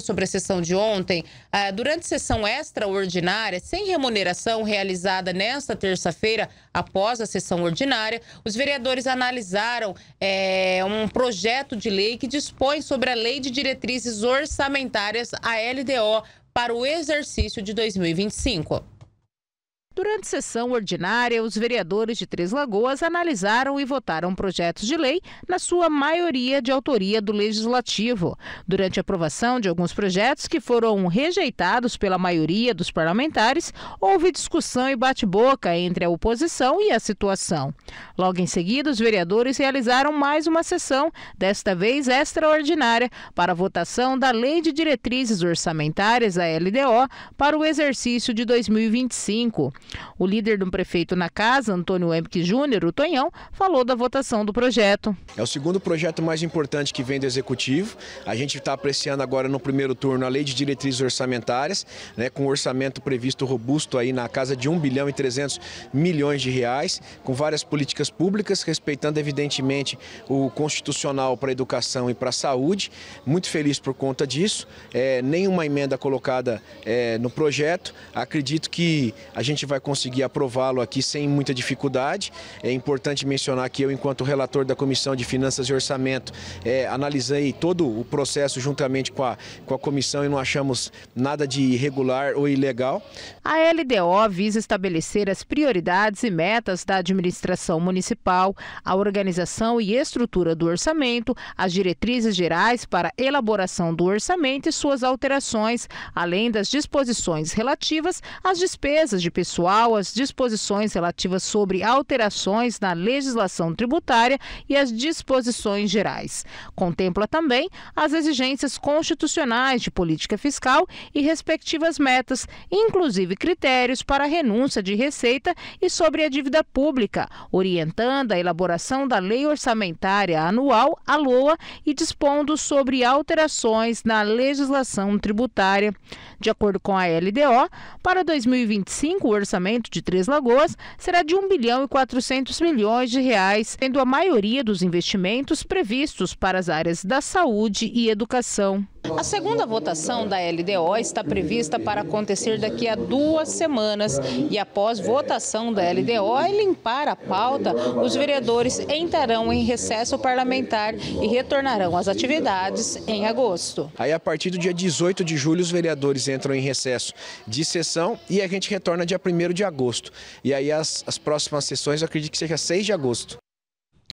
sobre a sessão de ontem, ah, durante sessão extraordinária, sem remuneração, realizada nesta terça-feira, após a sessão ordinária, os vereadores analisaram é, um projeto de lei que dispõe sobre a Lei de Diretrizes Orçamentárias, a LDO, para o exercício de 2025. Durante sessão ordinária, os vereadores de Três Lagoas analisaram e votaram projetos de lei, na sua maioria de autoria do Legislativo. Durante a aprovação de alguns projetos que foram rejeitados pela maioria dos parlamentares, houve discussão e bate-boca entre a oposição e a situação. Logo em seguida, os vereadores realizaram mais uma sessão, desta vez extraordinária, para a votação da Lei de Diretrizes Orçamentárias, a LDO, para o exercício de 2025. O líder do prefeito na casa, Antônio Emke Júnior, o Tonhão, falou da votação do projeto. É o segundo projeto mais importante que vem do Executivo. A gente está apreciando agora no primeiro turno a Lei de Diretrizes Orçamentárias, né, com um orçamento previsto robusto aí na casa de 1 bilhão e 300 milhões de reais, com várias políticas públicas, respeitando evidentemente o constitucional para a educação e para a saúde. Muito feliz por conta disso. É, nenhuma emenda colocada é, no projeto. Acredito que a gente vai vai conseguir aprová-lo aqui sem muita dificuldade. É importante mencionar que eu, enquanto relator da Comissão de Finanças e Orçamento, é, analisei todo o processo juntamente com a, com a comissão e não achamos nada de irregular ou ilegal. A LDO visa estabelecer as prioridades e metas da administração municipal, a organização e estrutura do orçamento, as diretrizes gerais para elaboração do orçamento e suas alterações, além das disposições relativas às despesas de pessoas pessoal as disposições relativas sobre alterações na legislação tributária e as disposições gerais. Contempla também as exigências constitucionais de política fiscal e respectivas metas, inclusive critérios para renúncia de receita e sobre a dívida pública, orientando a elaboração da lei orçamentária anual, a LOA, e dispondo sobre alterações na legislação tributária. De acordo com a LDO, para 2025 o orçamento orçamento de Três Lagoas será de 1 bilhão e 400 milhões de reais, sendo a maioria dos investimentos previstos para as áreas da saúde e educação. A segunda votação da LDO está prevista para acontecer daqui a duas semanas e após votação da LDO e é limpar a pauta, os vereadores entrarão em recesso parlamentar e retornarão às atividades em agosto. Aí a partir do dia 18 de julho os vereadores entram em recesso de sessão e a gente retorna dia 1 de agosto. E aí as, as próximas sessões eu acredito que seja 6 de agosto.